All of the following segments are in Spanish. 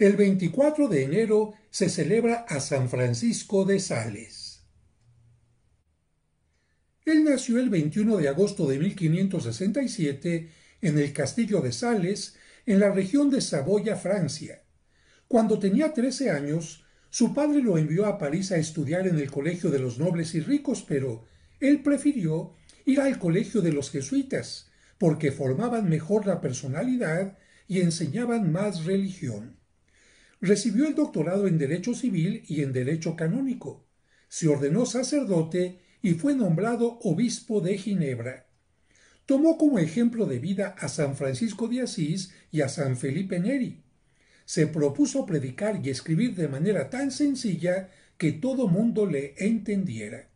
El 24 de enero se celebra a San Francisco de Sales. Él nació el 21 de agosto de 1567 en el castillo de Sales, en la región de Saboya, Francia. Cuando tenía trece años, su padre lo envió a París a estudiar en el colegio de los nobles y ricos, pero él prefirió ir al colegio de los jesuitas, porque formaban mejor la personalidad y enseñaban más religión. Recibió el doctorado en Derecho Civil y en Derecho Canónico. Se ordenó sacerdote y fue nombrado obispo de Ginebra. Tomó como ejemplo de vida a San Francisco de Asís y a San Felipe Neri. Se propuso predicar y escribir de manera tan sencilla que todo mundo le entendiera.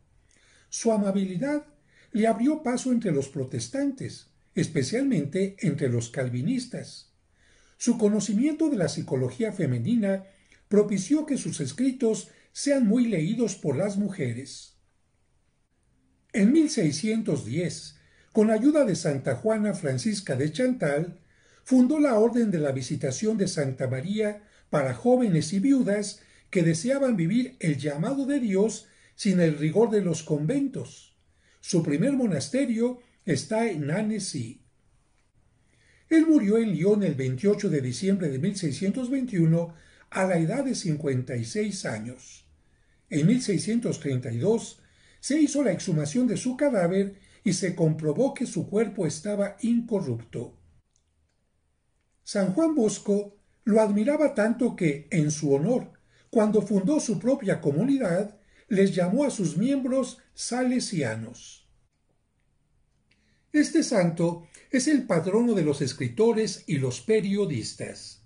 Su amabilidad le abrió paso entre los protestantes, especialmente entre los calvinistas. Su conocimiento de la psicología femenina propició que sus escritos sean muy leídos por las mujeres. En 1610, con ayuda de Santa Juana Francisca de Chantal, fundó la Orden de la Visitación de Santa María para jóvenes y viudas que deseaban vivir el llamado de Dios sin el rigor de los conventos. Su primer monasterio está en Annecy. Él murió en Lyon el 28 de diciembre de 1621 a la edad de 56 años. En 1632 se hizo la exhumación de su cadáver y se comprobó que su cuerpo estaba incorrupto. San Juan Bosco lo admiraba tanto que, en su honor, cuando fundó su propia comunidad, les llamó a sus miembros salesianos. Este santo es el patrono de los escritores y los periodistas.